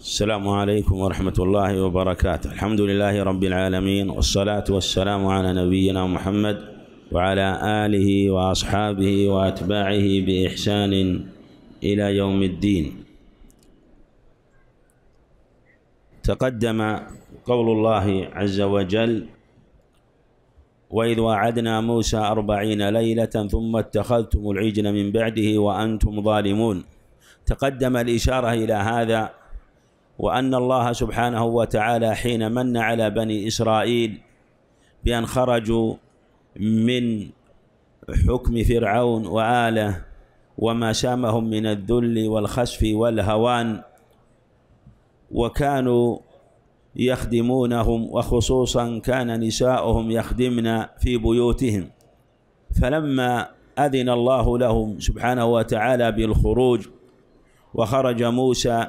السلام عليكم ورحمة الله وبركاته الحمد لله رب العالمين والصلاة والسلام على نبينا محمد وعلى آله وأصحابه وأتباعه بإحسان إلى يوم الدين تقدم قول الله عز وجل وإذ وعدنا موسى أربعين ليلة ثم اتخذتم العجل من بعده وأنتم ظالمون تقدم الإشارة إلى هذا وأن الله سبحانه وتعالى حين من على بني إسرائيل بأن خرجوا من حكم فرعون وآله وما شامهم من الذل والخسف والهوان وكانوا يخدمونهم وخصوصا كان نساؤهم يخدمن في بيوتهم فلما أذن الله لهم سبحانه وتعالى بالخروج وخرج موسى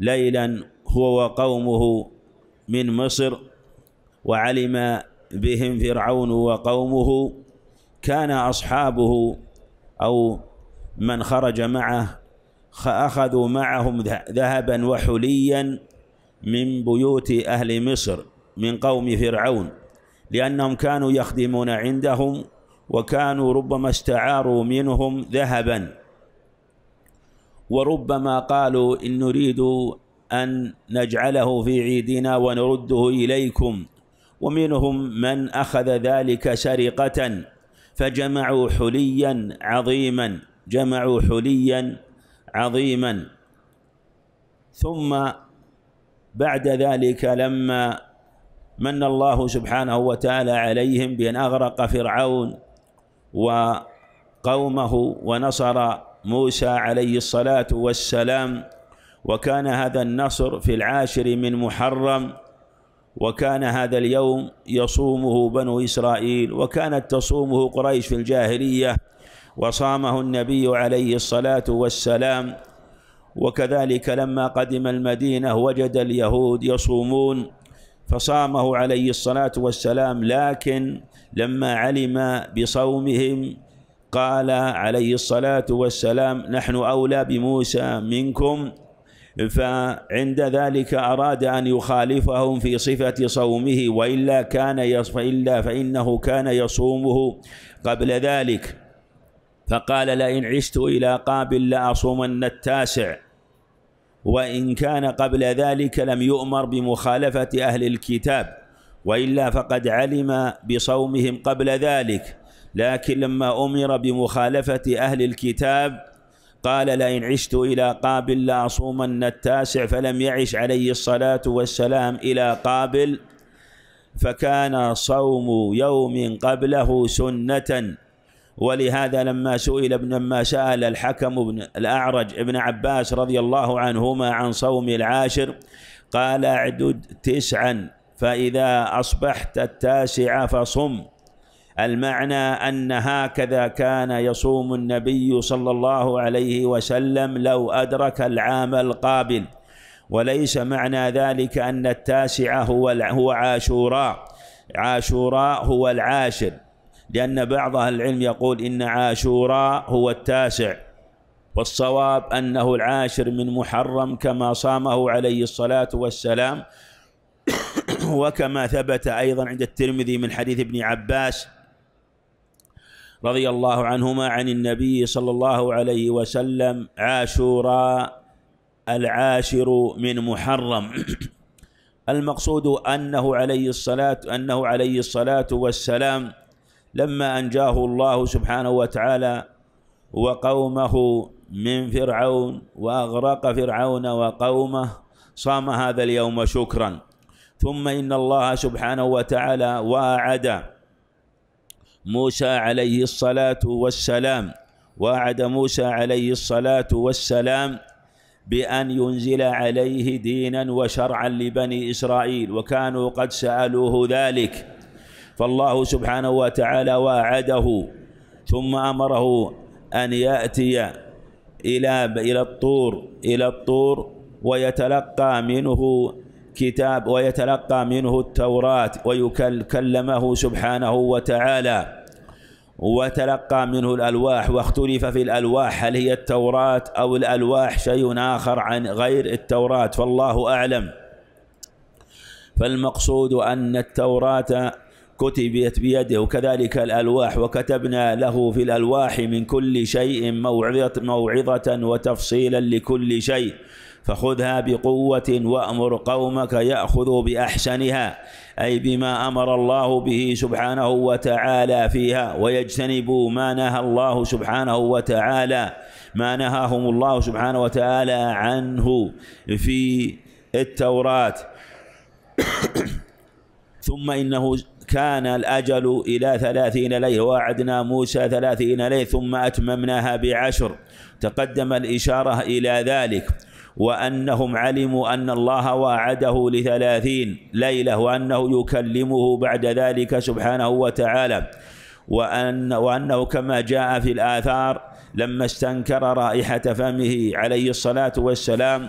ليلا هو وقومه من مصر وعلم بهم فرعون وقومه كان أصحابه أو من خرج معه أخذوا معهم ذهبا وحليا من بيوت أهل مصر من قوم فرعون لأنهم كانوا يخدمون عندهم وكانوا ربما استعاروا منهم ذهبا وربما قالوا إن نريد أن نجعله في عيدنا ونرده إليكم ومنهم من أخذ ذلك سرقة فجمعوا حليا عظيما جمعوا حليا عظيما ثم بعد ذلك لما من الله سبحانه وتعالى عليهم بأن أغرق فرعون وقومه ونصر موسى عليه الصلاة والسلام وكان هذا النصر في العاشر من محرم وكان هذا اليوم يصومه بنو إسرائيل وكانت تصومه قريش في الجاهلية وصامه النبي عليه الصلاة والسلام وكذلك لما قدم المدينة وجد اليهود يصومون فصامه عليه الصلاة والسلام لكن لما علم بصومهم قال عليه الصلاة والسلام نحن أولى بموسى منكم فعند ذلك أراد أن يخالفهم في صفة صومه وإلا كان يصف إلا فإنه كان يصومه قبل ذلك فقال لئن عشت إلى قابل لأصومن التاسع وإن كان قبل ذلك لم يؤمر بمخالفة أهل الكتاب وإلا فقد علم بصومهم قبل ذلك لكن لما أمر بمخالفة أهل الكتاب قال لئن عشت إلى قابل لأصومن التاسع فلم يعش عليه الصلاة والسلام إلى قابل فكان صوم يوم قبله سنة ولهذا لما سئل ابن لما سأل الحكم بن الأعرج ابن عباس رضي الله عنهما عن صوم العاشر قال اعدد تسعا فإذا أصبحت التاسع فصم المعنى ان هكذا كان يصوم النبي صلى الله عليه وسلم لو ادرك العام القابل وليس معنى ذلك ان التاسع هو هو عاشوراء عاشوراء هو العاشر لان بعض اهل العلم يقول ان عاشوراء هو التاسع والصواب انه العاشر من محرم كما صامه عليه الصلاه والسلام وكما ثبت ايضا عند الترمذي من حديث ابن عباس رضي الله عنهما عن النبي صلى الله عليه وسلم عاشوراء العاشر من محرم المقصود أنه عليه الصلاة أنه عليه الصلاة والسلام لما أنجاه الله سبحانه وتعالى وقومه من فرعون وأغرق فرعون وقومه صام هذا اليوم شكرا ثم إن الله سبحانه وتعالى وأعد موسى عليه الصلاة والسلام وعد موسى عليه الصلاة والسلام بأن ينزل عليه دينا وشرعا لبني إسرائيل وكانوا قد سألوه ذلك فالله سبحانه وتعالى واعده ثم أمره أن يأتي إلى إلى الطور إلى الطور ويتلقى منه كتاب ويتلقى منه التوراة ويكلمه سبحانه وتعالى وتلقى منه الألواح واختلف في الألواح هل هي التوراة أو الألواح شيء آخر عن غير التوراة فالله أعلم فالمقصود أن التوراة كتبت بيده وكذلك الألواح وكتبنا له في الألواح من كل شيء موعظة, موعظة وتفصيلا لكل شيء فخذها بقوة وأمر قومك يأخذوا بأحسنها أي بما أمر الله به سبحانه وتعالى فيها ويجتنبوا ما نهى الله سبحانه وتعالى ما نهاهم الله سبحانه وتعالى عنه في التوراة ثم إنه كان الأجل إلى ثلاثين ليلة وعدنا موسى ثلاثين ليلة ثم أتممناها بعشر تقدم الإشارة إلى ذلك وأنهم علموا أن الله واعده لثلاثين ليلة وأنه يكلمه بعد ذلك سبحانه وتعالى وأن وأنه كما جاء في الآثار لما استنكر رائحة فمه عليه الصلاة والسلام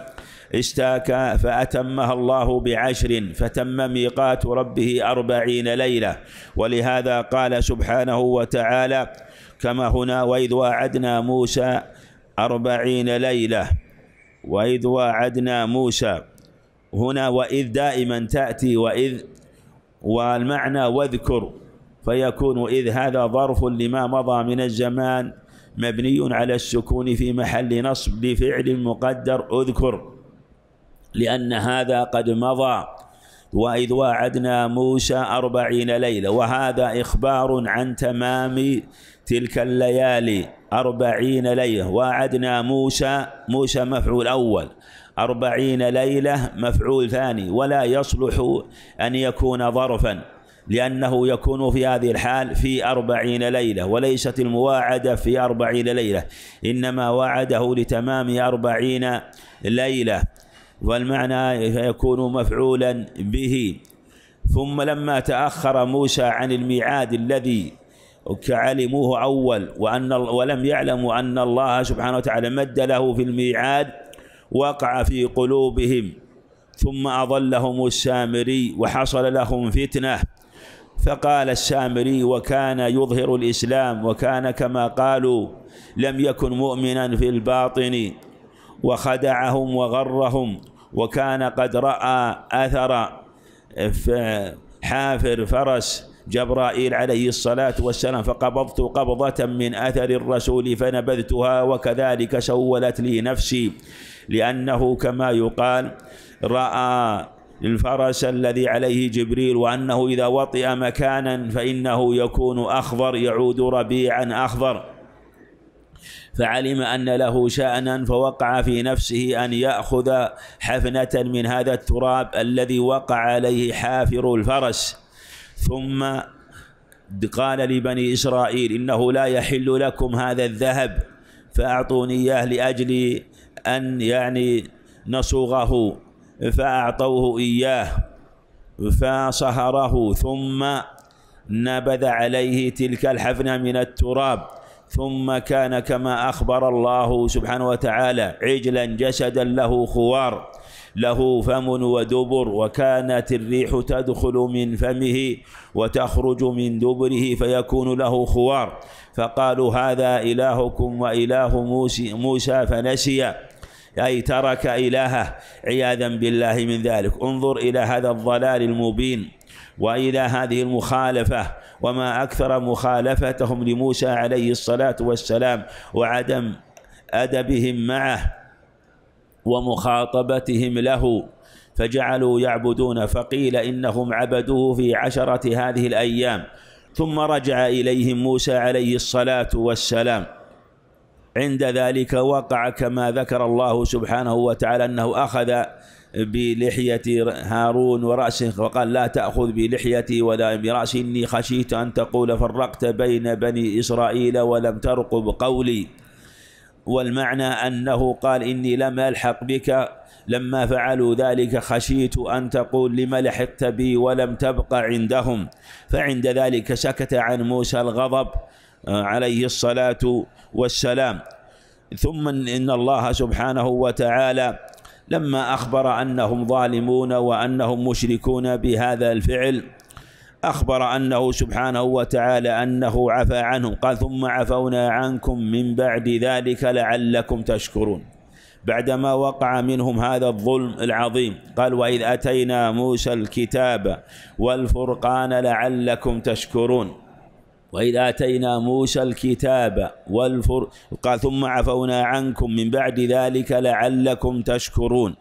استاك فأتمها الله بعشر فتم ميقات ربه أربعين ليلة ولهذا قال سبحانه وتعالى كما هنا وإذ واعدنا موسى أربعين ليلة وإذ واعدنا موسى هنا وإذ دائما تأتي وإذ والمعنى واذكر فيكون إذ هذا ظرف لما مضى من الزمان مبني على السكون في محل نصب لفعل مقدر أذكر لأن هذا قد مضى وإذ واعدنا موسى أربعين ليلة وهذا إخبار عن تمام تلك الليالي أربعين ليلة واعدنا موسى موسى مفعول أول أربعين ليلة مفعول ثاني ولا يصلح أن يكون ظرفا لأنه يكون في هذه الحال في أربعين ليلة وليست المواعدة في أربعين ليلة إنما وعده لتمام أربعين ليلة والمعنى يكون مفعولا به ثم لما تأخر موسى عن الميعاد الذي علموه أول وأن ولم يعلموا أن الله سبحانه وتعالى مد له في الميعاد وقع في قلوبهم ثم أضلهم السامري وحصل لهم فتنة فقال السامري وكان يظهر الإسلام وكان كما قالوا لم يكن مؤمنا في الباطن وخدعهم وغرهم وكان قد رأى أثر حافر فرس جبرائيل عليه الصلاة والسلام فقبضت قبضة من أثر الرسول فنبذتها وكذلك سولت لي نفسي لأنه كما يقال رأى الفرس الذي عليه جبريل وأنه إذا وطئ مكانا فإنه يكون أخضر يعود ربيعا أخضر فعلم أن له شأنا فوقع في نفسه أن يأخذ حفنة من هذا التراب الذي وقع عليه حافر الفرس ثم قال لبني إسرائيل إنه لا يحل لكم هذا الذهب فأعطوني إياه لأجل أن يعني نصوغه فأعطوه إياه فصهره ثم نبذ عليه تلك الحفنة من التراب ثم كان كما أخبر الله سبحانه وتعالى عجلا جسدا له خوار له فم ودبر وكانت الريح تدخل من فمه وتخرج من دبره فيكون له خوار فقالوا هذا إلهكم وإله موسى فنسي أي ترك إلهه عياذا بالله من ذلك انظر إلى هذا الضلال المبين وإلى هذه المخالفة وما أكثر مخالفتهم لموسى عليه الصلاة والسلام وعدم أدبهم معه ومخاطبتهم له فجعلوا يعبدون فقيل إنهم عبدوه في عشرة هذه الأيام ثم رجع إليهم موسى عليه الصلاة والسلام عند ذلك وقع كما ذكر الله سبحانه وتعالى أنه أخذ بلحية هارون ورأسه وقال لا تأخذ بلحيتي ولا برأسي إني خشيت أن تقول فرقت بين بني إسرائيل ولم ترقب قولي والمعنى أنه قال إني لم ألحق بك لما فعلوا ذلك خشيت أن تقول لما لحقت بي ولم تبق عندهم فعند ذلك سكت عن موسى الغضب آه، عليه الصلاة والسلام ثم إن الله سبحانه وتعالى لما أخبر أنهم ظالمون وأنهم مشركون بهذا الفعل أخبر أنه سبحانه وتعالى أنه عفى عنهم قال ثم عفونا عنكم من بعد ذلك لعلكم تشكرون بعدما وقع منهم هذا الظلم العظيم قال وإذ أتينا موسى الكتاب والفرقان لعلكم تشكرون وإذا آتينا موسى الكتاب والفر قال ثم عفونا عنكم من بعد ذلك لعلكم تشكرون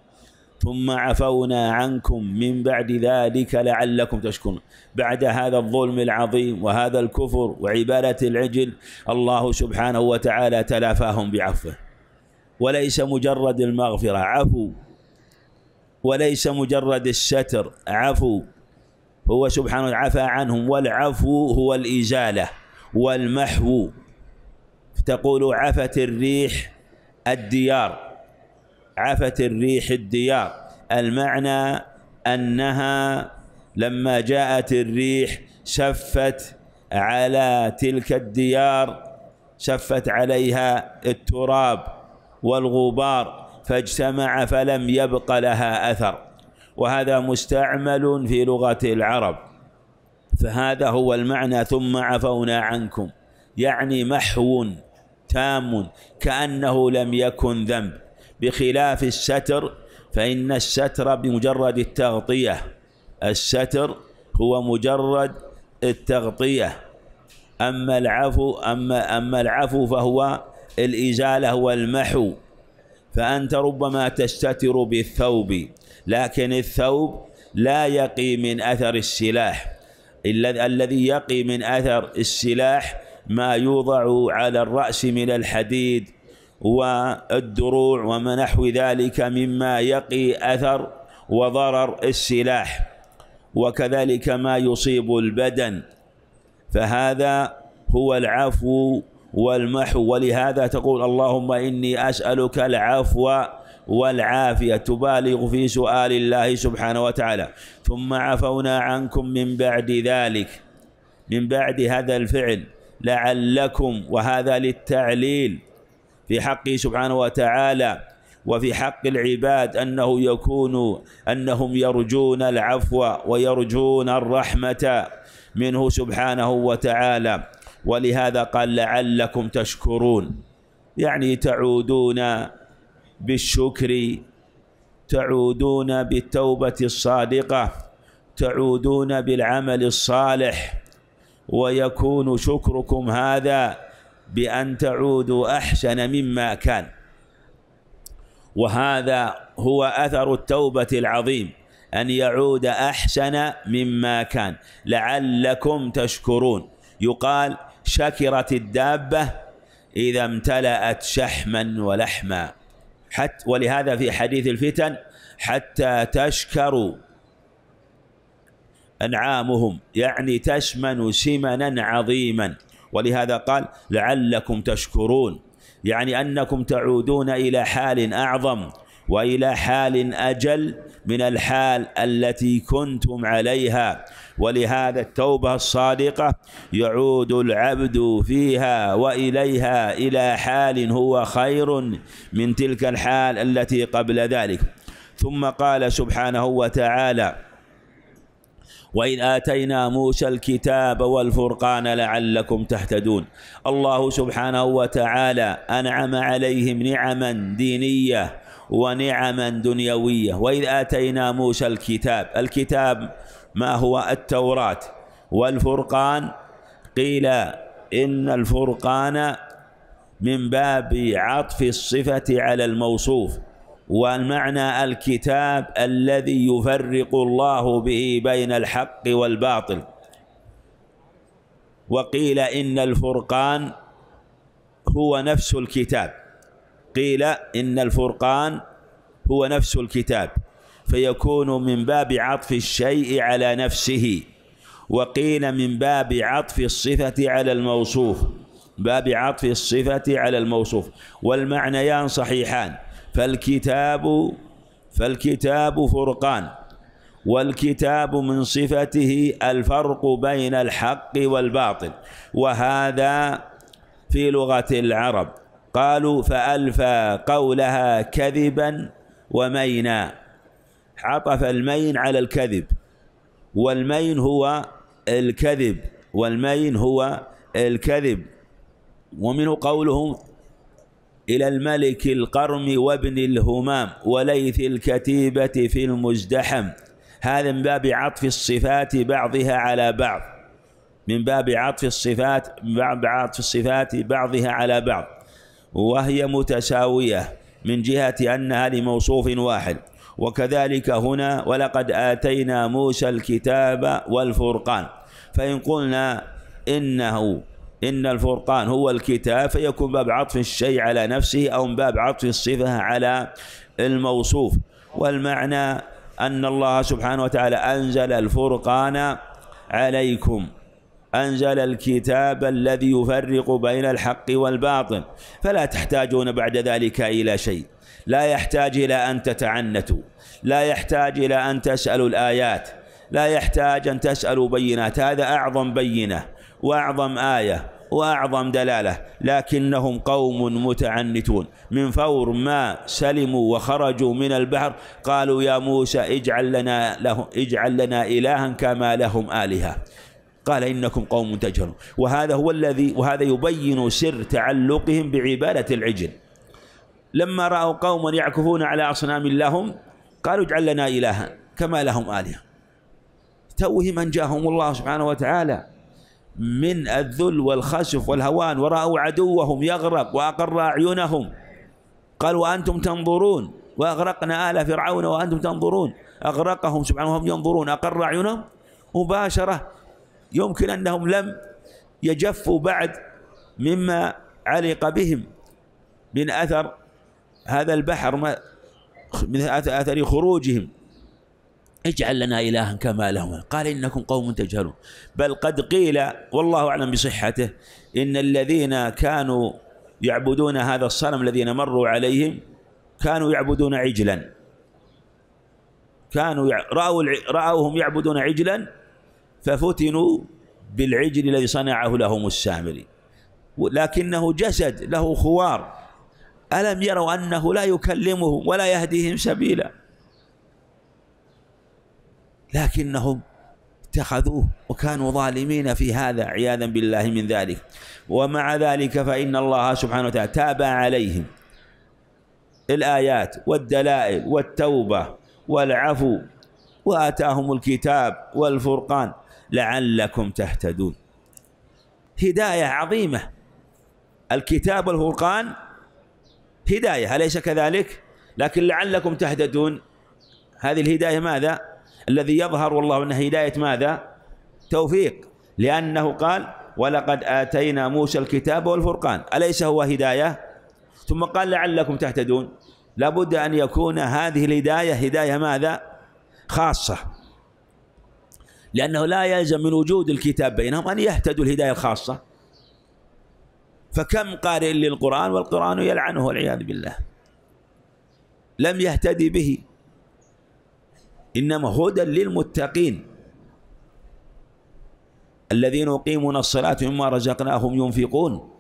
ثم عفونا عنكم من بعد ذلك لعلكم تشكرون بعد هذا الظلم العظيم وهذا الكفر وعبادة العجل الله سبحانه وتعالى تلافاهم بعفوه وليس مجرد المغفرة عفو وليس مجرد الستر عفو هو سبحانه وتعالى عفى عنهم والعفو هو الإزالة والمحو تقول عفت الريح الديار عفت الريح الديار المعنى أنها لما جاءت الريح شفت على تلك الديار شفت عليها التراب والغبار فاجتمع فلم يبق لها أثر وهذا مستعمل في لغة العرب فهذا هو المعنى ثم عفونا عنكم يعني محو تام كأنه لم يكن ذنب بخلاف الستر فإن الستر بمجرد التغطية الستر هو مجرد التغطية أما العفو أما أما العفو فهو الإزالة والمحو فأنت ربما تستتر بالثوب لكن الثوب لا يقي من أثر السلاح الذي يقي من أثر السلاح ما يوضع على الرأس من الحديد والدروع وما نحو ذلك مما يقي أثر وضرر السلاح وكذلك ما يصيب البدن فهذا هو العفو والمحو ولهذا تقول اللهم إني أسألك العفو والعافية تبالغ في سؤال الله سبحانه وتعالى ثم عفونا عنكم من بعد ذلك من بعد هذا الفعل لعلكم وهذا للتعليل في حقه سبحانه وتعالى وفي حق العباد أنه يكون أنهم يرجون العفو ويرجون الرحمة منه سبحانه وتعالى ولهذا قال لعلكم تشكرون يعني تعودون بالشكر تعودون بالتوبة الصادقة تعودون بالعمل الصالح ويكون شكركم هذا بأن تعودوا أحسن مما كان وهذا هو أثر التوبة العظيم أن يعود أحسن مما كان لعلكم تشكرون يقال شكرت الدابة إذا امتلأت شحما ولحما حتى ولهذا في حديث الفتن حتى تشكروا أنعامهم يعني تشمن سمنا عظيما ولهذا قال لعلكم تشكرون يعني أنكم تعودون إلى حال أعظم وإلى حال أجل من الحال التي كنتم عليها ولهذا التوبة الصادقة يعود العبد فيها وإليها إلى حال هو خير من تلك الحال التي قبل ذلك ثم قال سبحانه وتعالى وإذ آتينا موسى الكتاب والفرقان لعلكم تهتدون الله سبحانه وتعالى أنعم عليهم نعما دينية ونعما دنيوية وإذ آتينا موسى الكتاب الكتاب ما هو التوراة والفرقان قيل إن الفرقان من باب عطف الصفة على الموصوف والمعنى الكتاب الذي يفرق الله به بين الحق والباطل وقيل إن الفرقان هو نفس الكتاب قيل إن الفرقان هو نفس الكتاب فيكون من باب عطف الشيء على نفسه وقيل من باب عطف الصفة على الموصوف باب عطف الصفة على الموصوف والمعنيان صحيحان فالكتاب فالكتاب فرقان والكتاب من صفته الفرق بين الحق والباطل وهذا في لغة العرب قالوا فألفى قولها كذبا ومينا عطف المين على الكذب والمين هو الكذب والمين هو الكذب ومنه قولهم إلى الملك القرم وابن الهمام وليث الكتيبة في المزدحم هذا من باب عطف الصفات بعضها على بعض من باب عطف الصفات من باب عطف الصفات بعضها على بعض وهي متساوية من جهة أنها لموصوف واحد وكذلك هنا ولقد آتينا موسى الكتاب والفرقان فإن قلنا إنه إن الفرقان هو الكتاب فيكون باب عطف الشيء على نفسه أو باب عطف الصفة على الموصوف والمعنى أن الله سبحانه وتعالى أنزل الفرقان عليكم أنزل الكتاب الذي يفرق بين الحق والباطل فلا تحتاجون بعد ذلك إلى شيء لا يحتاج إلى أن تتعنتوا لا يحتاج إلى أن تسألوا الآيات لا يحتاج أن تسألوا بينات هذا أعظم بينة وأعظم آية وأعظم دلالة لكنهم قوم متعنتون من فور ما سلموا وخرجوا من البحر قالوا يا موسى اجعل لنا, له اجعل لنا إلها كما لهم آلهة قال إنكم قوم تجهلون وهذا هو الذي وهذا يبين سر تعلقهم بعبادة العجل لما رأوا قوما يعكفون على أصنام لهم قالوا اجعل لنا إلها كما لهم آلهة توهم أنجاهم الله سبحانه وتعالى من الذل والخسف والهوان ورأوا عدوهم يغرق وأقر أعينهم قال وأنتم تنظرون وأغرقنا آل فرعون وأنتم تنظرون أغرقهم سبحانه وهم ينظرون أقر أعينهم مباشرة يمكن أنهم لم يجفوا بعد مما علق بهم من أثر هذا البحر ما من اثر خروجهم اجعل لنا إلها كما لهم قال إنكم قوم تجهلون بل قد قيل والله أعلم بصحته إن الذين كانوا يعبدون هذا الصنم الذين مروا عليهم كانوا يعبدون عجلا كانوا رأوا رأوهم يعبدون عجلا ففتنوا بالعجل الذي صنعه لهم السامري لكنه جسد له خوار ألم يروا أنه لا يكلمهم ولا يهديهم سبيلا لكنهم اتخذوه وكانوا ظالمين في هذا عياذا بالله من ذلك ومع ذلك فإن الله سبحانه وتعالى تاب عليهم الآيات والدلائل والتوبة والعفو وآتاهم الكتاب والفرقان لعلكم تهتدون هداية عظيمة الكتاب والفرقان هداية أليس كذلك؟ لكن لعلكم تهتدون هذه الهداية ماذا؟ الذي يظهر والله أنها هداية ماذا؟ توفيق لأنه قال ولقد آتينا موسى الكتاب والفرقان أليس هو هداية؟ ثم قال لعلكم تهتدون لابد أن يكون هذه الهداية هداية ماذا؟ خاصة لأنه لا يلزم من وجود الكتاب بينهم أن يهتدوا الهداية الخاصة فكم قارئ للقرآن والقرآن يلعنه والعياذ بالله لم يهتدي به إنما هدى للمتقين الذين يقيمون الصلاة مما رزقناهم ينفقون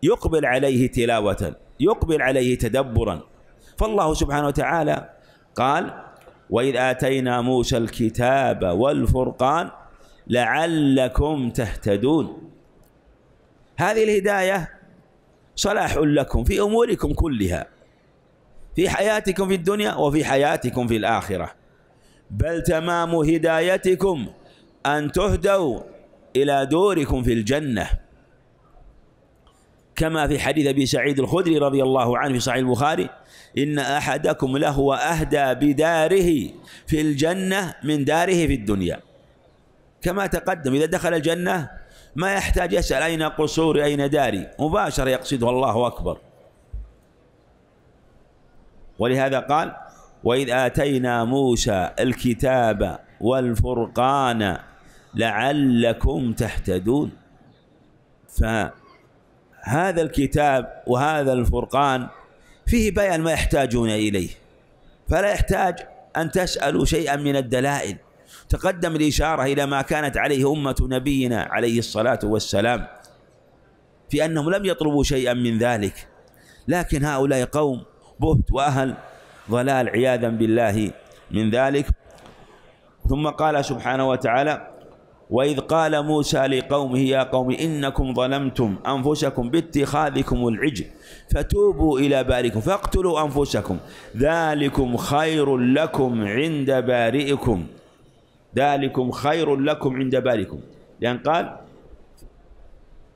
فيقبل عليه تلاوة يقبل عليه تدبرا فالله سبحانه وتعالى قال وإذ آتينا موسى الكتاب والفرقان لعلكم تهتدون هذه الهداية صلاح لكم في أموركم كلها في حياتكم في الدنيا وفي حياتكم في الآخرة بل تمام هدايتكم أن تهدوا إلى دوركم في الجنة كما في حديث أبي سعيد الخدري رضي الله عنه في صحيح البخاري إن أحدكم لهو أهدى بداره في الجنة من داره في الدنيا كما تقدم إذا دخل الجنة ما يحتاج يسأل أين قصوري أين داري مباشرة يقصده الله أكبر ولهذا قال وإذ آتينا موسى الكتاب والفرقان لعلكم تهتدون فهذا الكتاب وهذا الفرقان فيه بيان ما يحتاجون إليه فلا يحتاج أن تسألوا شيئا من الدلائل تقدم الإشارة إلى ما كانت عليه أمة نبينا عليه الصلاة والسلام في أنهم لم يطلبوا شيئا من ذلك لكن هؤلاء قوم بهت وأهل ضلال عياذا بالله من ذلك ثم قال سبحانه وتعالى وإذ قال موسى لقومه يا قوم إنكم ظلمتم أنفسكم باتخاذكم العجل فتوبوا إلى بارئكم فاقتلوا أنفسكم ذلكم خير لكم عند بارئكم ذلكم خير لكم عند بالكم لأن قال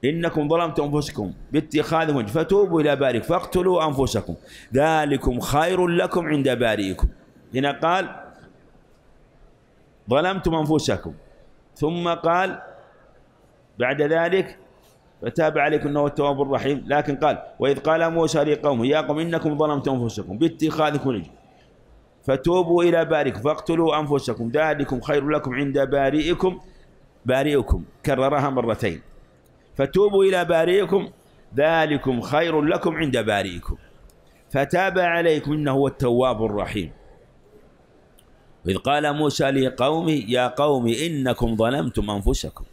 إنكم ظلمتم أنفسكم باتخاذكم فتوبوا إلى بارك فاقتلوا أنفسكم ذلكم خير لكم عند بارئكم هنا قال ظلمتم أنفسكم ثم قال بعد ذلك فتاب عليكم انه التواب الرحيم لكن قال واذ قال موسى لقومه يا قوم انكم ظلمتم انفسكم باتخاذكم العجل فتوبوا إلى بارئكم فاقتلوا أنفسكم ذلكم خير لكم عند بارئكم بارئكم كررها مرتين فتوبوا إلى بارئكم ذلكم خير لكم عند بارئكم فتاب عليكم إنه هو التواب الرحيم إذ قال موسى لقومه يا قوم إنكم ظلمتم أنفسكم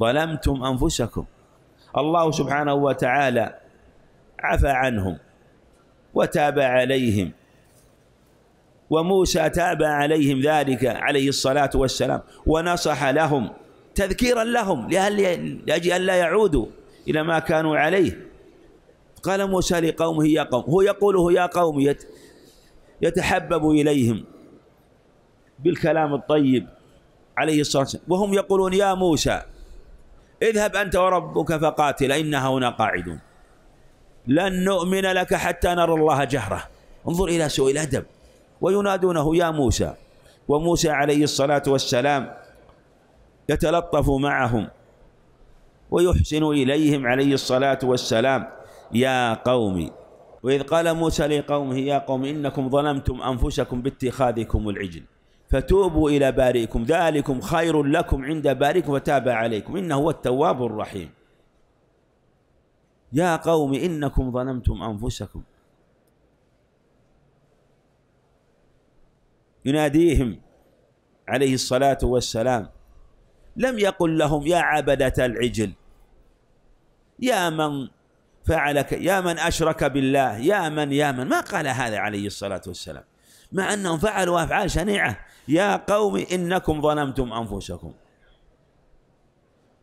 ظلمتم أنفسكم الله سبحانه وتعالى عفى عنهم وتاب عليهم وموسى تابى عليهم ذلك عليه الصلاة والسلام ونصح لهم تذكيرا لهم لأجل أن لا يعودوا إلى ما كانوا عليه قال موسى لقومه يا قوم هو يقوله يا قوم يتحبب إليهم بالكلام الطيب عليه الصلاة والسلام وهم يقولون يا موسى اذهب أنت وربك فقاتل إنا هنا قاعدون لن نؤمن لك حتى نرى الله جهرة انظر إلى سوء الأدب وينادونه يا موسى وموسى عليه الصلاة والسلام يتلطف معهم ويحسن إليهم عليه الصلاة والسلام يا قوم وإذ قال موسى لقومه يا قوم إنكم ظلمتم أنفسكم باتخاذكم العجل فتوبوا إلى بارئكم ذلكم خير لكم عند بارئكم وتاب عليكم إنه هو التواب الرحيم يا قوم إنكم ظلمتم أنفسكم يناديهم عليه الصلاة والسلام لم يقل لهم يا عبدة العجل يا من فعلك يا من أشرك بالله يا من يا من ما قال هذا عليه الصلاة والسلام مع أنهم فعلوا أفعال شنيعة يا قوم إنكم ظلمتم أنفسكم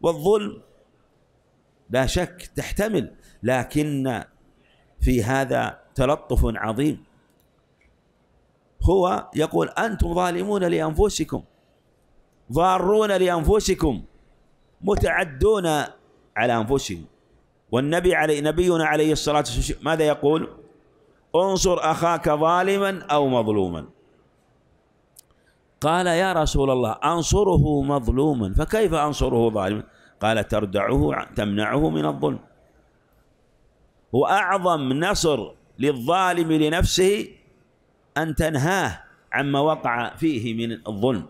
والظلم لا شك تحتمل لكن في هذا تلطف عظيم هو يقول أنتم ظالمون لأنفسكم ضارون لأنفسكم متعدون على أنفسهم والنبي علي نبينا عليه الصلاة والسلام ماذا يقول انصر أخاك ظالما أو مظلوما قال يا رسول الله أنصره مظلوما فكيف أنصره ظالما قال تردعه تمنعه من الظلم وأعظم نصر للظالم لنفسه أن تنهاه عما وقع فيه من الظلم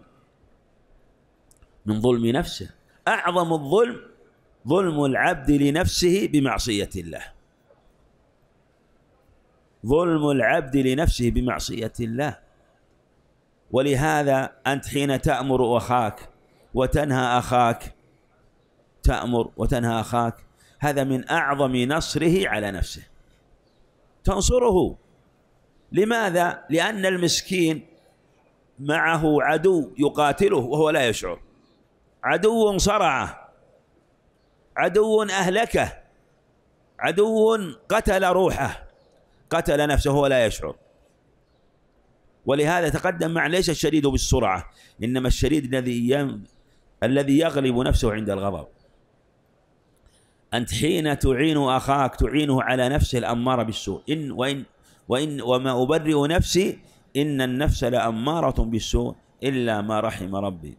من ظلم نفسه أعظم الظلم ظلم العبد لنفسه بمعصية الله ظلم العبد لنفسه بمعصية الله ولهذا أنت حين تأمر أخاك وتنهى أخاك تأمر وتنهى أخاك هذا من أعظم نصره على نفسه تنصره لماذا؟ لأن المسكين معه عدو يقاتله وهو لا يشعر عدو صرعه عدو أهلكه عدو قتل روحه قتل نفسه وهو لا يشعر ولهذا تقدم مع ليس الشديد بالسرعة إنما الشديد الذي يم... الذي يغلب نفسه عند الغضب أنت حين تعين أخاك تعينه على نفسه الأمارة بالسوء إن وإن وإن وما أبرئ نفسي إن النفس لأمارة بالسوء إلا ما رحم ربي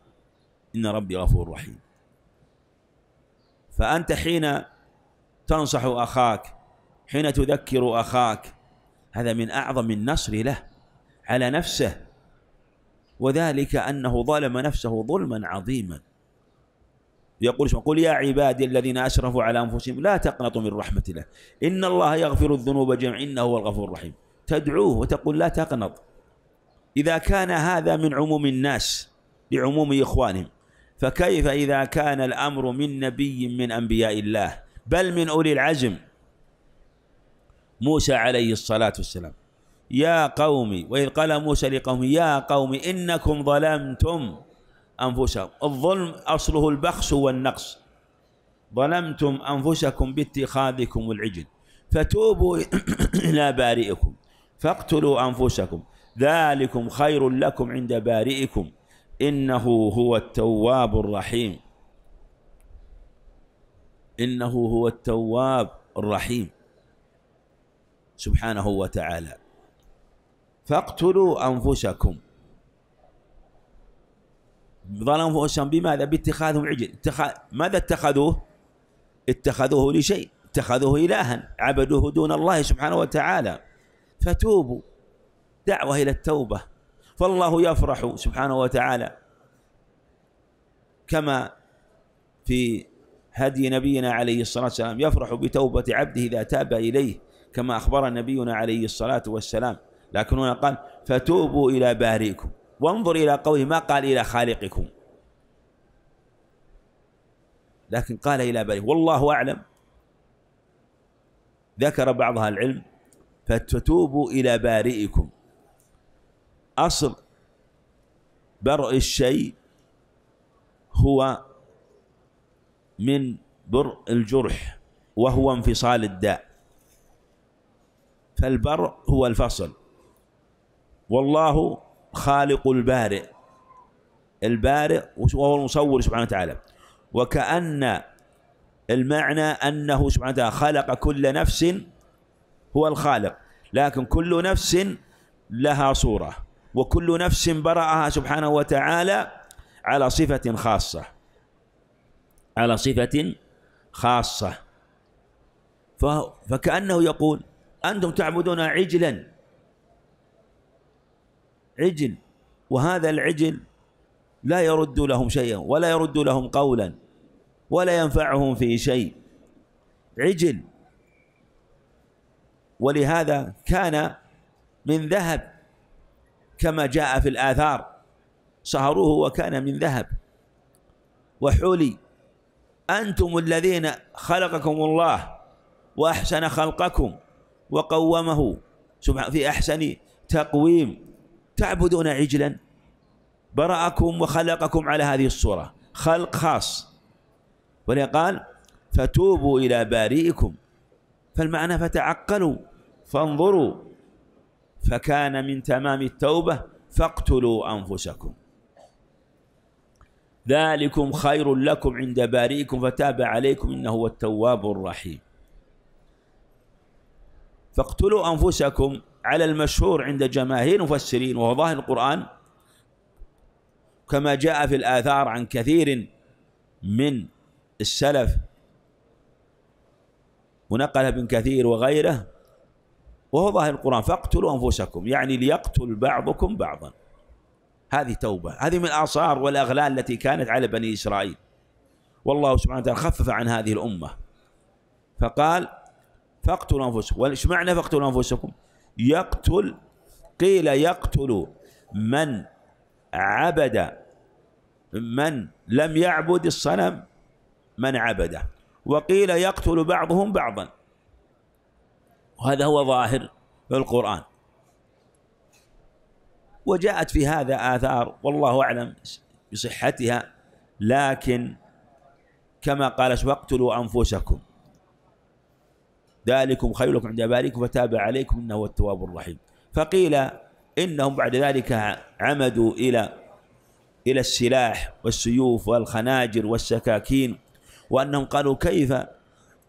إن ربي غفور رحيم فأنت حين تنصح أخاك حين تذكر أخاك هذا من أعظم النصر له على نفسه وذلك أنه ظلم نفسه ظلما عظيما يقول قل يا عبادي الذين أشرفوا على أنفسهم لا تقنطوا من رحمة الله إن الله يغفر الذنوب جميعا إنه هو الغفور الرحيم تدعوه وتقول لا تقنط إذا كان هذا من عموم الناس لعموم إخوانهم فكيف إذا كان الأمر من نبي من أنبياء الله بل من أولي العزم موسى عليه الصلاة والسلام يا قومي وإذ قال موسى لقومه يا قومي إنكم ظلمتم أنفسهم الظلم أصله البخس والنقص ظلمتم أنفسكم باتخاذكم العجل فتوبوا إلى بارئكم فاقتلوا أنفسكم ذلكم خير لكم عند بارئكم إنه هو التواب الرحيم إنه هو التواب الرحيم سبحانه وتعالى فاقتلوا أنفسكم ظلموا انفسهم بماذا؟ باتخاذهم عجل اتخاذ ماذا اتخذوه؟ اتخذوه لشيء اتخذوه الها عبدوه دون الله سبحانه وتعالى فتوبوا دعوه الى التوبه فالله يفرح سبحانه وتعالى كما في هدي نبينا عليه الصلاه والسلام يفرح بتوبه عبده اذا تاب اليه كما اخبر نبينا عليه الصلاه والسلام لكن هنا قال فتوبوا الى بارئكم وانظر إلى قوله ما قال إلى خالقكم لكن قال إلى بريه والله أعلم ذكر بعض أهل العلم فتتوبوا إلى بارئكم أصل برء الشيء هو من برء الجرح وهو انفصال الداء فالبرء هو الفصل والله خالق البارئ البارئ وهو المصور سبحانه وتعالى وكأن المعنى أنه سبحانه وتعالى خلق كل نفس هو الخالق لكن كل نفس لها صورة وكل نفس برأها سبحانه وتعالى على صفة خاصة على صفة خاصة فكأنه يقول أنتم تعبدون عجلا عجل وهذا العجل لا يرد لهم شيئا ولا يرد لهم قولا ولا ينفعهم في شيء عجل ولهذا كان من ذهب كما جاء في الآثار صهروه وكان من ذهب وحلي أنتم الذين خلقكم الله وأحسن خلقكم وقومه في أحسن تقويم تعبدون عجلا برأكم وخلقكم على هذه الصورة خلق خاص ولذا قال فتوبوا إلى بارئكم فالمعنى فتعقلوا فانظروا فكان من تمام التوبة فاقتلوا أنفسكم ذلكم خير لكم عند بارئكم فتاب عليكم إنه هو التواب الرحيم فاقتلوا أنفسكم على المشهور عند جماهير المفسرين وهو ظاهر القرآن كما جاء في الآثار عن كثير من السلف ونقل ابن كثير وغيره وهو ظاهر القرآن فاقتلوا أنفسكم يعني ليقتل بعضكم بعضا هذه توبة هذه من الآثار والأغلال التي كانت على بني إسرائيل والله سبحانه وتعالى خفف عن هذه الأمة فقال فاقتلوا أنفسكم وإيش معنى فاقتلوا أنفسكم يقتل قيل يقتل من عبد من لم يعبد الصنم من عبده وقيل يقتل بعضهم بعضا وهذا هو ظاهر القرآن وجاءت في هذا آثار والله أعلم بصحتها لكن كما قال واقتلوا أنفسكم ذلكم خير لكم عند بارئكم فتاب عليكم إنه هو التواب الرحيم فقيل إنهم بعد ذلك عمدوا إلى إلى السلاح والسيوف والخناجر والسكاكين وأنهم قالوا كيف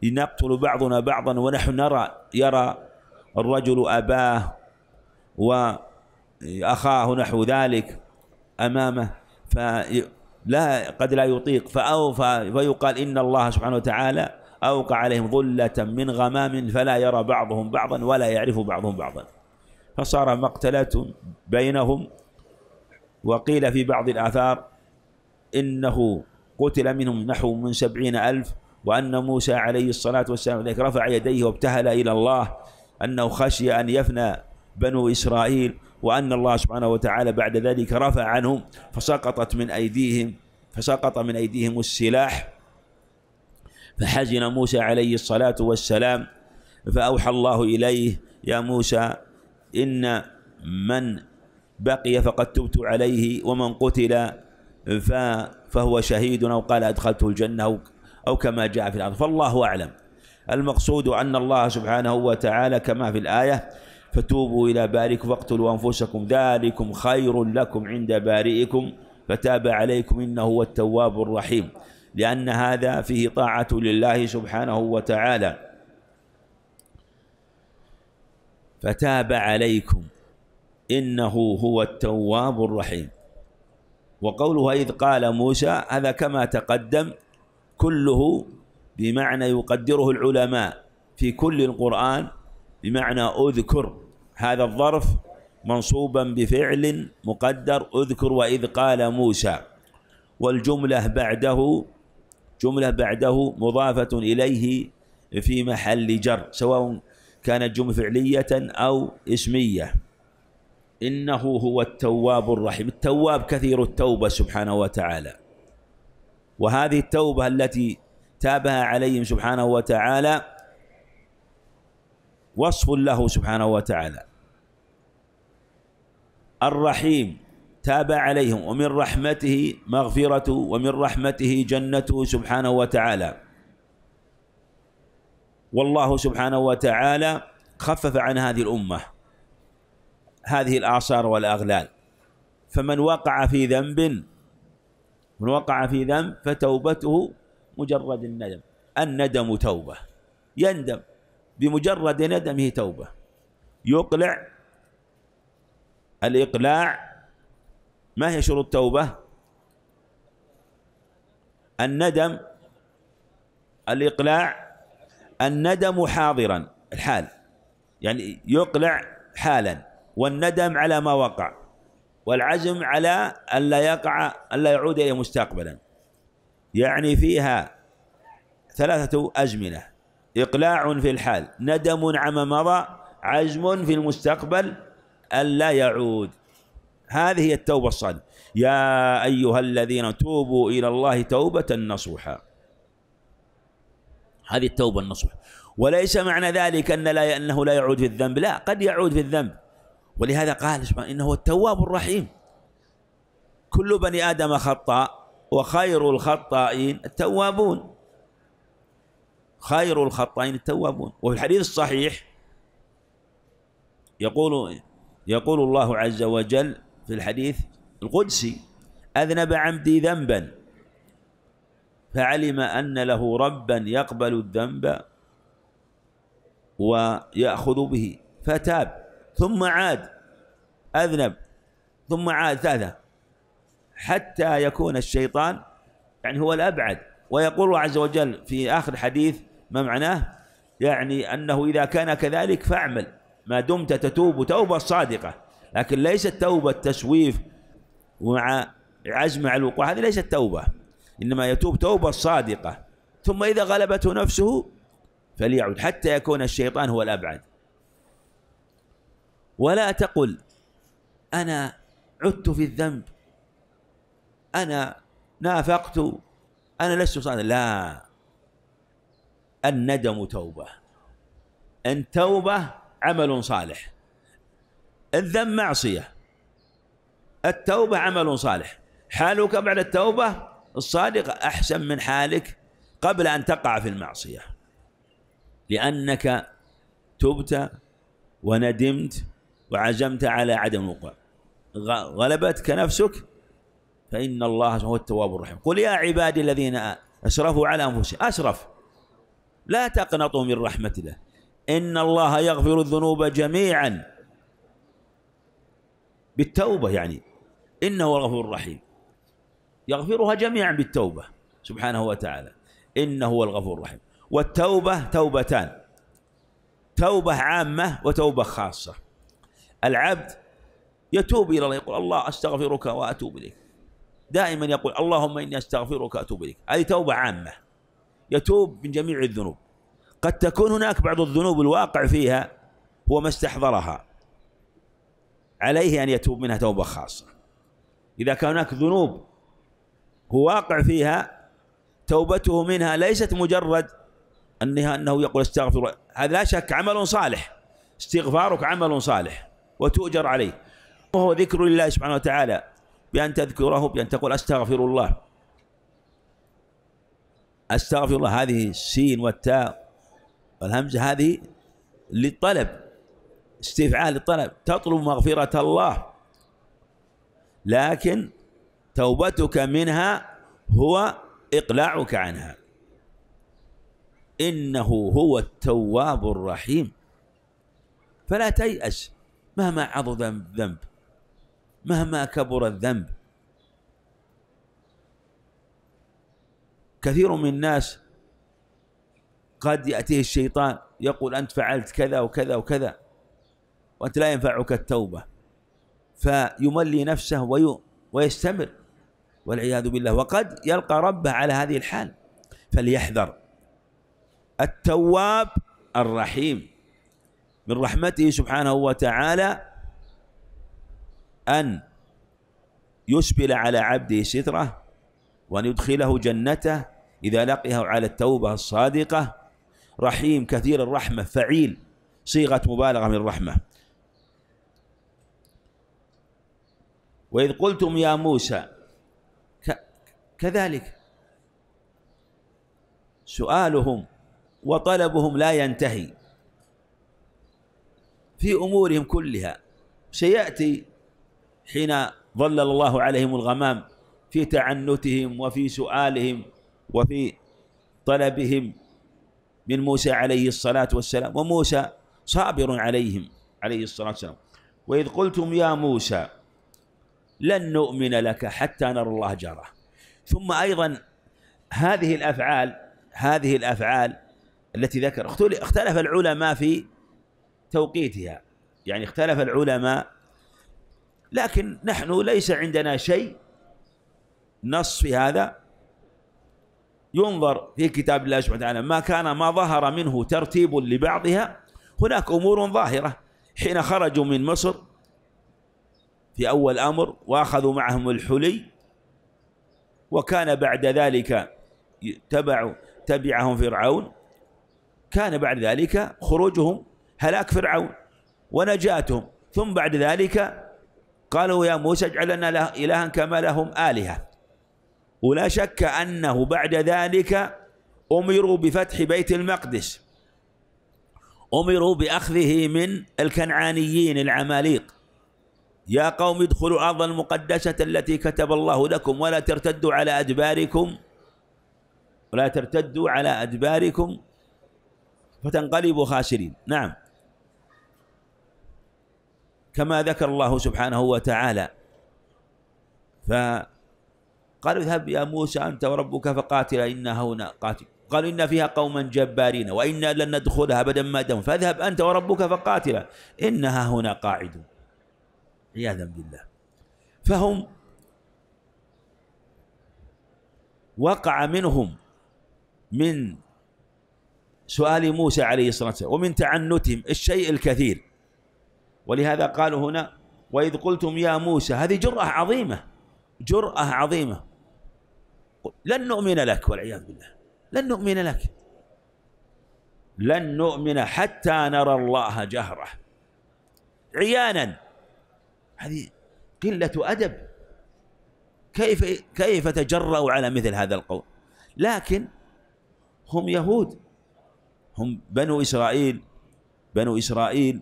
لنقتل بعضنا بعضا ونحن نرى يرى الرجل أباه وأخاه نحو ذلك أمامه فلا قد لا يطيق فأو فيقال إن الله سبحانه وتعالى أوقع عليهم ظلة من غمام فلا يرى بعضهم بعضا ولا يعرف بعضهم بعضا فصار مقتلة بينهم وقيل في بعض الآثار إنه قتل منهم نحو من سبعين ألف وأن موسى عليه الصلاة والسلام ذلك رفع يديه وابتهل إلى الله أنه خشي أن يفنى بنو إسرائيل وأن الله سبحانه وتعالى بعد ذلك رفع عنهم فسقطت من أيديهم فسقط من أيديهم السلاح فحزن موسى عليه الصلاة والسلام فأوحى الله إليه يا موسى إن من بقي فقد تبت عليه ومن قتل فهو شهيد أو قال أدخلته الجنة أو كما جاء في الأرض فالله أعلم المقصود أن الله سبحانه وتعالى كما في الآية فتوبوا إلى بارئكم فاقتلوا أنفسكم ذلكم خير لكم عند بارئكم فتاب عليكم إنه هو التواب الرحيم لأن هذا فيه طاعة لله سبحانه وتعالى فتاب عليكم إنه هو التواب الرحيم وقوله إذ قال موسى هذا كما تقدم كله بمعنى يقدره العلماء في كل القرآن بمعنى أذكر هذا الظرف منصوبا بفعل مقدر أذكر وإذ قال موسى والجملة بعده جملة بعده مضافة إليه في محل جر سواء كانت جملة فعلية أو اسمية إنه هو التواب الرحيم التواب كثير التوبة سبحانه وتعالى وهذه التوبة التي تابها عليهم سبحانه وتعالى وصف له سبحانه وتعالى الرحيم تاب عليهم ومن رحمته مغفرته ومن رحمته جنته سبحانه وتعالى والله سبحانه وتعالى خفف عن هذه الأمة هذه الآثار والأغلال فمن وقع في ذنب من وقع في ذنب فتوبته مجرد الندم الندم توبة يندم بمجرد ندمه توبة يقلع الإقلاع ما هي شروط التوبة الندم الإقلاع الندم حاضرا الحال يعني يقلع حالا والندم على ما وقع والعزم على ألا يقع ألا يعود إلى مستقبلا يعني فيها ثلاثة أزمنة إقلاع في الحال ندم عما مضى عزم في المستقبل ألا يعود هذه هي التوبة الصادقة يا أيها الذين توبوا إلى الله توبة نصوحا هذه التوبة النصوحة وليس معنى ذلك أن لا أنه لا يعود في الذنب لا قد يعود في الذنب ولهذا قال سبحانه إنه التواب الرحيم كل بني آدم خطاء وخير الخطائين التوابون خير الخطائين التوابون وفي الحديث الصحيح يقول يقول الله عز وجل في الحديث القدسي أذنب عبدي ذنبا فعلم أن له ربا يقبل الذنب ويأخذ به فتاب ثم عاد أذنب ثم عاد ثالثة حتى يكون الشيطان يعني هو الأبعد ويقول الله عز وجل في آخر حديث ما معناه يعني أنه إذا كان كذلك فاعمل ما دمت تتوب توبة صادقة لكن ليست توبة تسويف مع عزم على الوقوع هذه ليست توبة إنما يتوب توبة صادقة ثم إذا غلبته نفسه فليعد حتى يكون الشيطان هو الأبعد ولا تقل أنا عدت في الذنب أنا نافقت أنا لست صادقا لا الندم توبة التوبة عمل صالح الذنب معصية التوبة عمل صالح حالك بعد التوبة الصادقة أحسن من حالك قبل أن تقع في المعصية لأنك تبت وندمت وعزمت على عدم الوقوع غلبتك نفسك فإن الله هو التواب الرحيم قل يا عبادي الذين أسرفوا على أنفسهم أسرف لا تقنطوا من رحمة الله إن الله يغفر الذنوب جميعا بالتوبة يعني إنه الغفور الرحيم يغفرها جميعا بالتوبة سبحانه وتعالى إنه هو الغفور الرحيم والتوبة توبتان توبة عامة وتوبة خاصة العبد يتوب إلى الله يقول الله أستغفرك وأتوب إليك دائما يقول اللهم إني أستغفرك وأتوب إليك هذه توبة عامة يتوب من جميع الذنوب قد تكون هناك بعض الذنوب الواقع فيها هو ما استحضرها عليه أن يتوب منها توبة خاصة إذا كان هناك ذنوب هو واقع فيها توبته منها ليست مجرد أنها أنه يقول استغفر هذا لا شك عمل صالح استغفارك عمل صالح وتؤجر عليه وهو ذكر لله سبحانه وتعالى بأن تذكره بأن تقول أستغفر الله أستغفر الله هذه السين والتاء والهمزة هذه للطلب استفعال الطلب تطلب مغفرة الله لكن توبتك منها هو إقلاعك عنها إنه هو التواب الرحيم فلا تيأس مهما عض الذنب مهما كبر الذنب كثير من الناس قد يأتيه الشيطان يقول أنت فعلت كذا وكذا وكذا وأنت لا ينفعك التوبة فيملي نفسه وي ويستمر والعياذ بالله وقد يلقى ربه على هذه الحال فليحذر التواب الرحيم من رحمته سبحانه وتعالى أن يسبل على عبده ستره وأن يدخله جنته إذا لقيه على التوبة الصادقة رحيم كثير الرحمة فعيل صيغة مبالغة من الرحمة وإذ قلتم يا موسى كذلك سؤالهم وطلبهم لا ينتهي في امورهم كلها سياتي حين ظلل الله عليهم الغمام في تعنتهم وفي سؤالهم وفي طلبهم من موسى عليه الصلاه والسلام وموسى صابر عليهم عليه الصلاه والسلام واذ قلتم يا موسى لن نؤمن لك حتى نرى الله جاره ثم أيضا هذه الأفعال هذه الأفعال التي ذكر اختلف العلماء في توقيتها يعني اختلف العلماء لكن نحن ليس عندنا شيء نص في هذا ينظر في كتاب الله سبحانه وتعالى ما كان ما ظهر منه ترتيب لبعضها هناك أمور ظاهرة حين خرجوا من مصر في أول أمر وأخذوا معهم الحلي وكان بعد ذلك تبعوا تبعهم فرعون كان بعد ذلك خروجهم هلاك فرعون ونجاتهم ثم بعد ذلك قالوا يا موسى اجعل لنا إلها كما لهم آلهة ولا شك أنه بعد ذلك أمروا بفتح بيت المقدس أمروا بأخذه من الكنعانيين العماليق يا قوم ادخلوا الأرض المقدسة التي كتب الله لكم ولا ترتدوا على أدباركم ولا ترتدوا على أدباركم فتنقلبوا خاسرين نعم كما ذكر الله سبحانه وتعالى فقالوا اذهب يا موسى أنت وربك فقاتلا إنا هنا قاتل قالوا إن فيها قوما جبارين وإنا لن ندخلها أبدا ما دام فاذهب أنت وربك فقاتلا إنها هنا قاعدون عياذا بالله فهم وقع منهم من سؤال موسى عليه الصلاة والسلام ومن تعنتهم الشيء الكثير ولهذا قالوا هنا وإذ قلتم يا موسى هذه جرأة عظيمة جرأة عظيمة لن نؤمن لك والعياذ بالله لن نؤمن لك لن نؤمن حتى نرى الله جهرة عيانا هذه قلة أدب كيف كيف تجرأوا على مثل هذا القول لكن هم يهود هم بنو إسرائيل بنو إسرائيل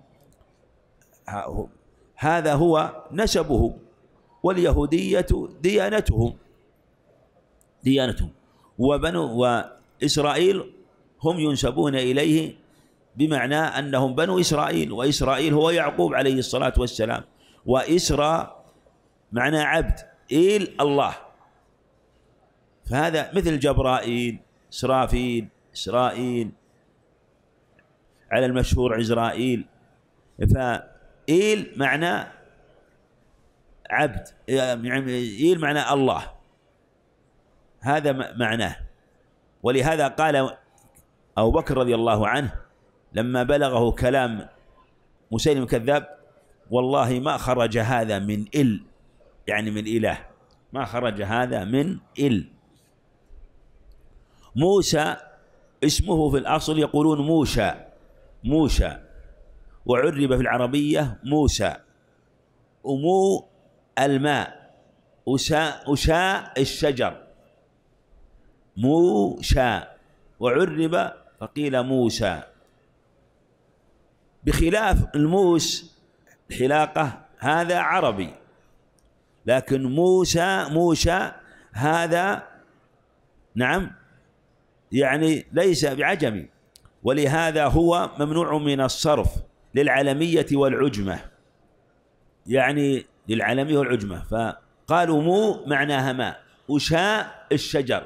هذا هو نسبه واليهودية ديانتهم ديانتهم وبنو وإسرائيل هم ينسبون إليه بمعنى أنهم بنو إسرائيل وإسرائيل هو يعقوب عليه الصلاة والسلام وإسرى معنى عبد إيل الله فهذا مثل جبرائيل إسرافيل إسرائيل على المشهور عزرائيل فإيل معنى عبد يعني إيل معنى الله هذا معناه ولهذا قال أبو بكر رضي الله عنه لما بلغه كلام مسيلم كذاب والله ما خرج هذا من إل يعني من إله ما خرج هذا من إل موسى اسمه في الأصل يقولون موسى موسى وعرب في العربية موسى أمو الماء أشاء أشاء الشجر موسى وعرب فقيل موسى بخلاف الموس الحلاقة هذا عربي لكن موسى موسى هذا نعم يعني ليس بعجمي ولهذا هو ممنوع من الصرف للعلمية والعجمة يعني للعلمية والعجمة فقالوا مو معناها ما وشاء الشجر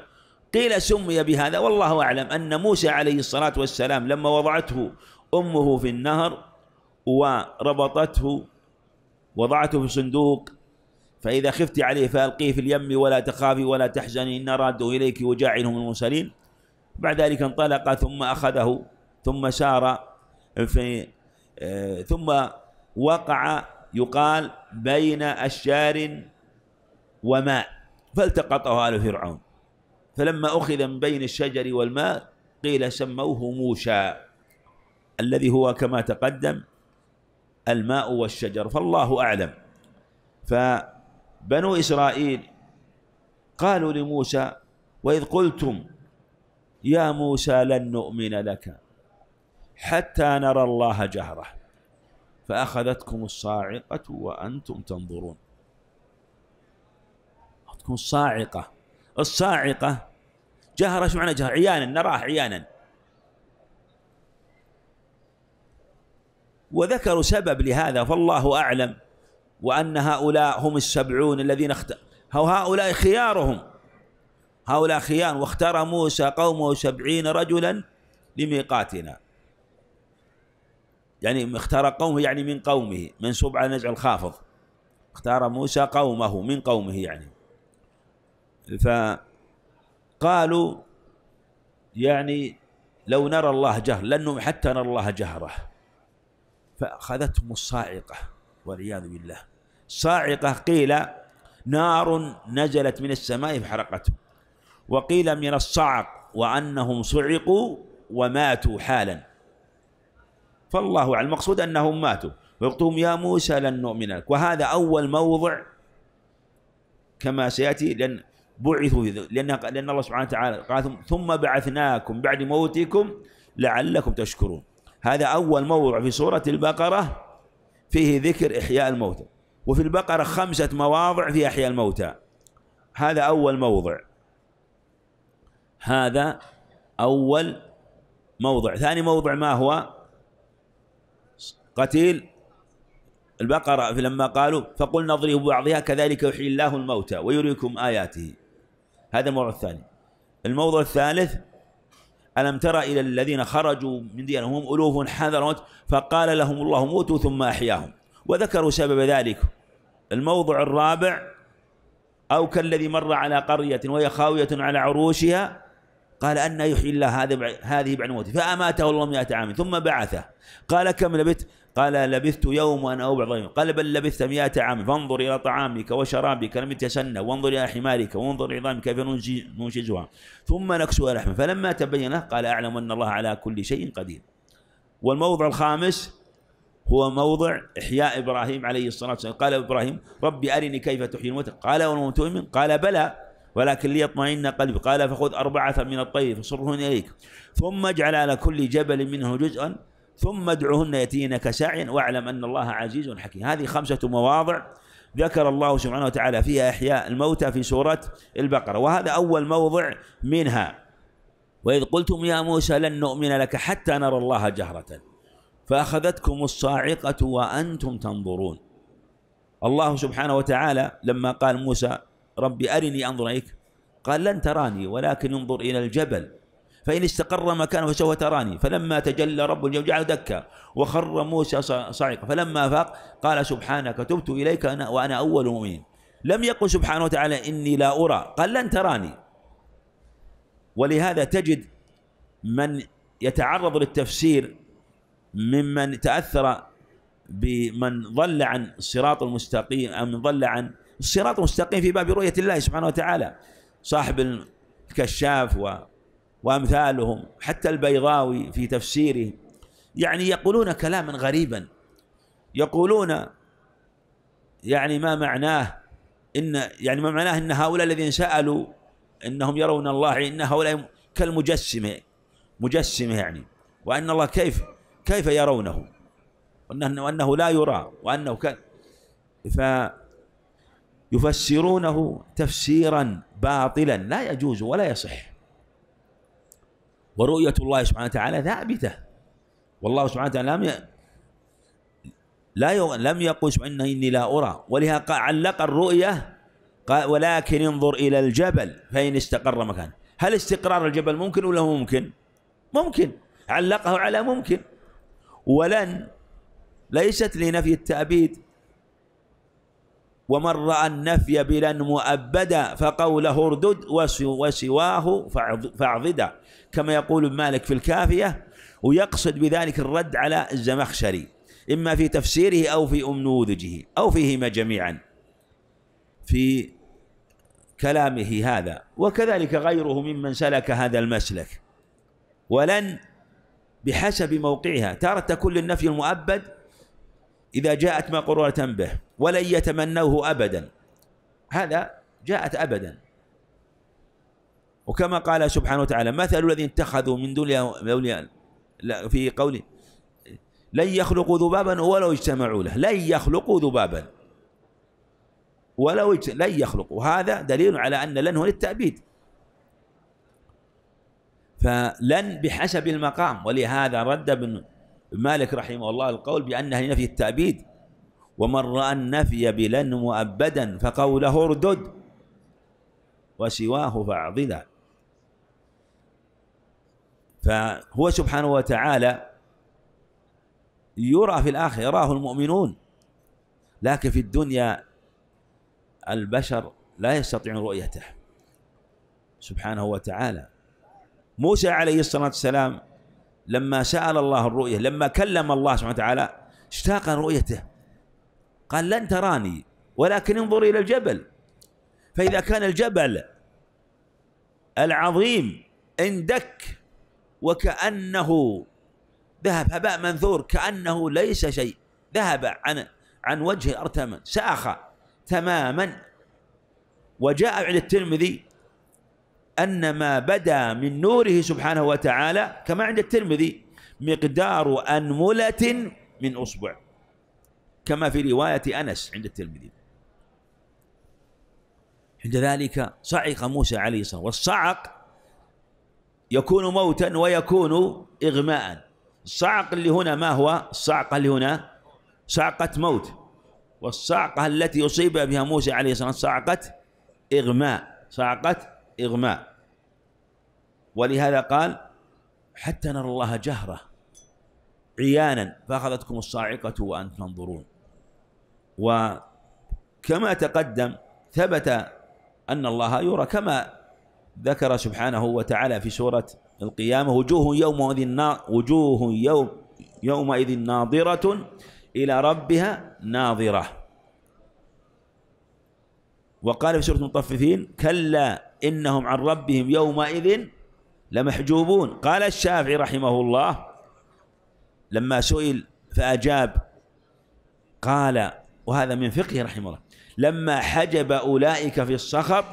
قيل سمي بهذا والله أعلم أن موسى عليه الصلاة والسلام لما وضعته أمه في النهر وربطته وضعته في صندوق فإذا خفت عليه فألقيه في اليم ولا تخافي ولا تحزني إن رادوا إليك وجاعله من المرسلين بعد ذلك انطلق ثم أخذه ثم سار في ثم وقع يقال بين أشجار وماء فالتقطه آل فرعون فلما أخذ من بين الشجر والماء قيل سموه موسى الذي هو كما تقدم الماء والشجر فالله أعلم فبنو إسرائيل قالوا لموسى وإذ قلتم يا موسى لن نؤمن لك حتى نرى الله جهرة فأخذتكم الصاعقة وأنتم تنظرون أخذتكم الصاعقة الصاعقة جهرة شو معنى جهرة عيانا نراه عيانا وذكروا سبب لهذا فالله أعلم وأن هؤلاء هم السبعون الذين اختاروا هؤلاء خيارهم هؤلاء خيار واختار موسى قومه سبعين رجلا لميقاتنا يعني اختار قومه يعني من قومه منسوب على نزع الخافض اختار موسى قومه من قومه يعني فقالوا يعني لو نرى الله جهر لن حتى نرى الله جهره فأخذتهم الصاعقة والعياذ بالله صاعقة قيل نار نزلت من السماء فحرقتهم وقيل من الصعق وأنهم صعقوا وماتوا حالا فالله أعلم المقصود أنهم ماتوا وقتهم يا موسى لن نؤمن لك وهذا أول موضع كما سيأتي لأن بعثوا لأن لأن الله سبحانه وتعالى قال ثم بعثناكم بعد موتكم لعلكم تشكرون هذا أول موضع في سورة البقرة فيه ذكر إحياء الموتى وفي البقرة خمسة مواضع في إحياء الموتى هذا أول موضع هذا أول موضع ثاني موضع ما هو قتيل البقرة لما قالوا فقلنا اضربوا بعضها كذلك يحيي الله الموتى ويريكم آياته هذا الموضع الثاني الموضع الثالث ألم ترى إلى الذين خرجوا من ديارهم هم ألوف حذر الموت فقال لهم الله موتوا ثم أحياهم وذكروا سبب ذلك الموضع الرابع أو كالذي مر على قرية وهي خاوية على عروشها قال أن يحيي الله هذه بعد موته فأماته الله مئة عام ثم بعثه قال كم لبثت قال لبثت يوما أو بعض يوم قال بل لبثت مئة عام فانظر إلى طعامك وشرابك لم يتسنى وانظر إلى حمارك وانظر إلى عظامك كيف ننشزها ثم نكسوها لحما فلما تبين له قال أعلم أن الله على كل شيء قدير والموضع الخامس هو موضع إحياء إبراهيم عليه الصلاة والسلام قال إبراهيم ربي أرني كيف تحيي الموتى قال ولم تؤمن قال بلى ولكن ليطمئن قلبي قال فخذ أربعة من الطير فصرهن إليك ثم اجعل على كل جبل منه جزءا ثم ادعوهن يأتينك سعيا واعلم أن الله عزيز حكيم هذه خمسة مواضع ذكر الله سبحانه وتعالى فيها إحياء الموتى في سورة البقرة وهذا أول موضع منها وإذ قلتم يا موسى لن نؤمن لك حتى نرى الله جهرة فأخذتكم الصاعقة وأنتم تنظرون الله سبحانه وتعالى لما قال موسى ربي أرني أنظر إليك قال لن تراني ولكن انظر إلى الجبل فإن استقر مكانه فسوف تراني فلما تجلى رب الجبل جعله دكا وخر موسى صعقا فلما فاق قال سبحانك تبت إليك أنا وأنا أول مؤمن لم يقل سبحانه وتعالى إني لا أرى قال لن تراني ولهذا تجد من يتعرض للتفسير ممن تأثر بمن ضل عن الصراط المستقيم أو من ضل عن الصراط المستقيم في باب رؤية الله سبحانه وتعالى صاحب الكشاف و وأمثالهم حتى البيضاوي في تفسيره يعني يقولون كلاما غريبا يقولون يعني ما معناه إن يعني ما معناه إن هؤلاء الذين سألوا إنهم يرون الله إن هؤلاء كالمجسمة مجسمة يعني وأن الله كيف كيف يرونه وأنه, وأنه لا يرى وأنه ك فيفسرونه تفسيرا باطلا لا يجوز ولا يصح ورؤية الله سبحانه وتعالى ثابتة والله سبحانه وتعالى لم ي... لا ي... لم يقل سبحانه إني لا أرى ولهذا علق الرؤية قال ولكن انظر إلى الجبل فإن استقر مكان هل استقرار الجبل ممكن ولا ممكن ممكن علقه على ممكن ولن ليست لنفي التأبيد ومن رأى النفي بلا مؤبدا فقوله اردد وسواه فاعضدا كما يقول مالك في الكافية ويقصد بذلك الرد على الزمخشري إما في تفسيره أو في أم أو فيهما جميعا في كلامه هذا وكذلك غيره ممن سلك هذا المسلك ولن بحسب موقعها تارة تكون للنفي المؤبد إذا جاءت مقرورة به ولن يتمنوه أبدا هذا جاءت أبدا وكما قال سبحانه وتعالى مثل الذين اتخذوا من دون أولياء في قوله لن يخلقوا ذبابا ولو اجتمعوا له لن يخلقوا ذبابا ولو لن يخلقوا هذا دليل على أن لن هو للتأبيد فلن بحسب المقام ولهذا رد ابن مالك رحمه الله القول بأنها لنفي التأبيد ومن رأى النفي بلن مؤبدا فقوله اردد وسواه فاعضدا فهو سبحانه وتعالى يرى في الآخرة يراه المؤمنون لكن في الدنيا البشر لا يستطيعون رؤيته سبحانه وتعالى موسى عليه الصلاة والسلام لما سأل الله الرؤية لما كلم الله سبحانه وتعالى اشتاق رؤيته قال لن تراني ولكن انظر إلى الجبل فإذا كان الجبل العظيم اندك وكأنه ذهب هباء منثور كأنه ليس شيء ذهب عن عن وجه ارتمى ساخ تماما وجاء عند الترمذي أن ما بدا من نوره سبحانه وتعالى كما عند الترمذي مقدار أنملة من أصبع كما في رواية أنس عند الترمذي عند ذلك صعق موسى عليه الصلاة والصعق يكون موتا ويكون إغماء الصعق اللي هنا ما هو الصعقة اللي هنا صعقة موت والصعقة التي أصيب بها موسى عليه الصلاة والسلام صعقة إغماء صعقة إغماء ولهذا قال حتى نرى الله جهرة عيانا فأخذتكم الصاعقة وأنتم تنظرون وكما تقدم ثبت أن الله يرى كما ذكر سبحانه وتعالى في سورة القيامة وجوه يومئذ وجوه يوم يومئذ ناظرة إلى ربها ناظرة وقال في سورة المطففين كلا إنهم عن ربهم يومئذ لمحجوبون قال الشافعي رحمه الله لما سئل فأجاب قال وهذا من فقهه رحمه الله لما حجب أولئك في الصخب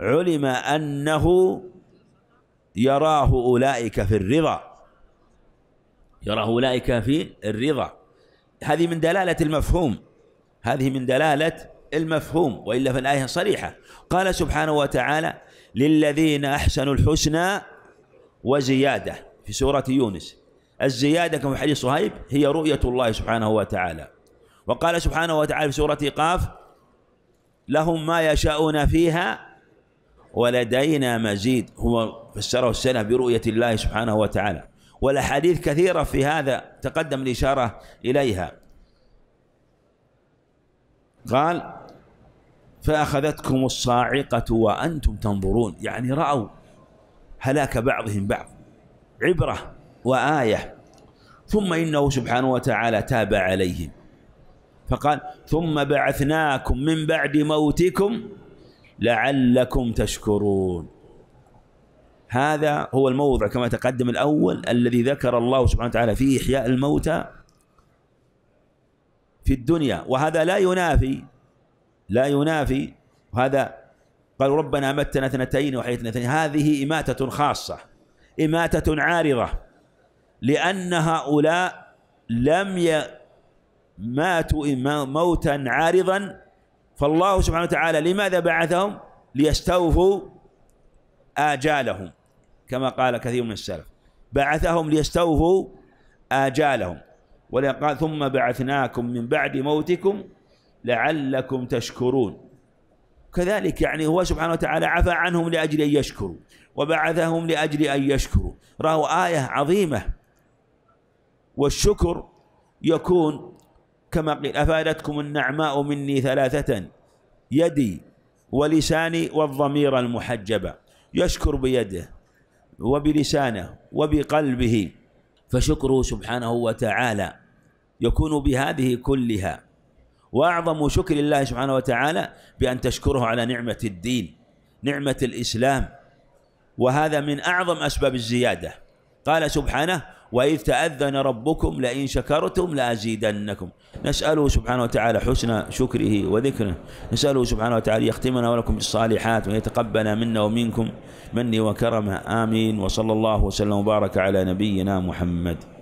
علم أنه يراه أولئك في الرضا يراه أولئك في الرضا هذه من دلالة المفهوم هذه من دلالة المفهوم وإلا فالآية صريحة قال سبحانه وتعالى للذين أحسنوا الحسنى وزيادة في سورة يونس الزيادة كما في حديث صهيب هي رؤية الله سبحانه وتعالى وقال سبحانه وتعالى في سورة قاف لهم ما يشاءون فيها ولدينا مزيد هو فسره السنة برؤية الله سبحانه وتعالى والأحاديث كثيرة في هذا تقدم الإشارة إليها قال فأخذتكم الصاعقة وأنتم تنظرون يعني رأوا هلاك بعضهم بعض عبرة وآية ثم إنه سبحانه وتعالى تاب عليهم فقال ثم بعثناكم من بعد موتكم لعلكم تشكرون هذا هو الموضع كما تقدم الأول الذي ذكر الله سبحانه وتعالى فيه إحياء الموتى في الدنيا وهذا لا ينافي لا ينافي وهذا قالوا ربنا متنا اثنتين وحيتنا اثنتين هذه إماتة خاصة إماتة عارضة لأن هؤلاء لم ي... ماتوا موتا عارضا فالله سبحانه وتعالى لماذا بعثهم ليستوفوا آجالهم كما قال كثير من السلف بعثهم ليستوفوا آجالهم قال ثم بعثناكم من بعد موتكم لعلكم تشكرون كذلك يعني هو سبحانه وتعالى عفى عنهم لأجل أن يشكروا وبعثهم لأجل أن يشكروا رأوا آية عظيمة والشكر يكون كما قيل أفادتكم النعماء مني ثلاثة يدي ولساني والضمير المحجبة يشكر بيده وبلسانه وبقلبه فشكره سبحانه وتعالى يكون بهذه كلها وأعظم شكر الله سبحانه وتعالى بأن تشكره على نعمة الدين نعمة الإسلام وهذا من أعظم أسباب الزيادة قال سبحانه وإذ تأذن ربكم لئن شكرتم لأزيدنكم نسأله سبحانه وتعالى حسن شكره وذكره نسأله سبحانه وتعالى يختمنا ولكم بالصالحات ويتقبل منا ومنكم مني وكرمه آمين وصلى الله وسلم وبارك على نبينا محمد